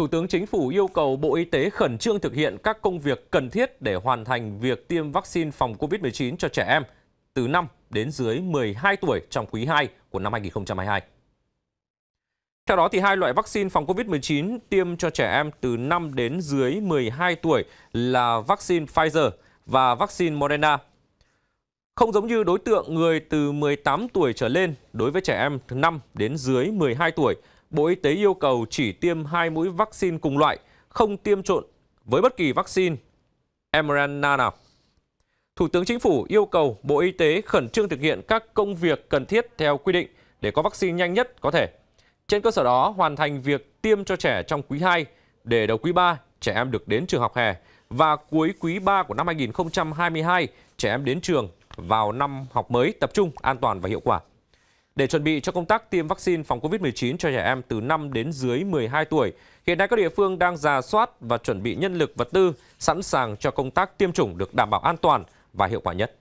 Thủ tướng Chính phủ yêu cầu Bộ Y tế khẩn trương thực hiện các công việc cần thiết để hoàn thành việc tiêm vaccine phòng COVID-19 cho trẻ em từ 5 đến dưới 12 tuổi trong quý 2 của năm 2022. Theo đó, thì hai loại vaccine phòng COVID-19 tiêm cho trẻ em từ 5 đến dưới 12 tuổi là vaccine Pfizer và vaccine Moderna. Không giống như đối tượng người từ 18 tuổi trở lên đối với trẻ em từ 5 đến dưới 12 tuổi, Bộ Y tế yêu cầu chỉ tiêm hai mũi vaccine cùng loại, không tiêm trộn với bất kỳ vaccine mRNA nào. Thủ tướng Chính phủ yêu cầu Bộ Y tế khẩn trương thực hiện các công việc cần thiết theo quy định để có vaccine nhanh nhất có thể. Trên cơ sở đó, hoàn thành việc tiêm cho trẻ trong quý 2 để đầu quý 3 trẻ em được đến trường học hè và cuối quý 3 của năm 2022 trẻ em đến trường vào năm học mới tập trung, an toàn và hiệu quả. Để chuẩn bị cho công tác tiêm vaccine phòng COVID-19 cho trẻ em từ 5 đến dưới 12 tuổi, hiện nay các địa phương đang giả soát và chuẩn bị nhân lực vật tư sẵn sàng cho công tác tiêm chủng được đảm bảo an toàn và hiệu quả nhất.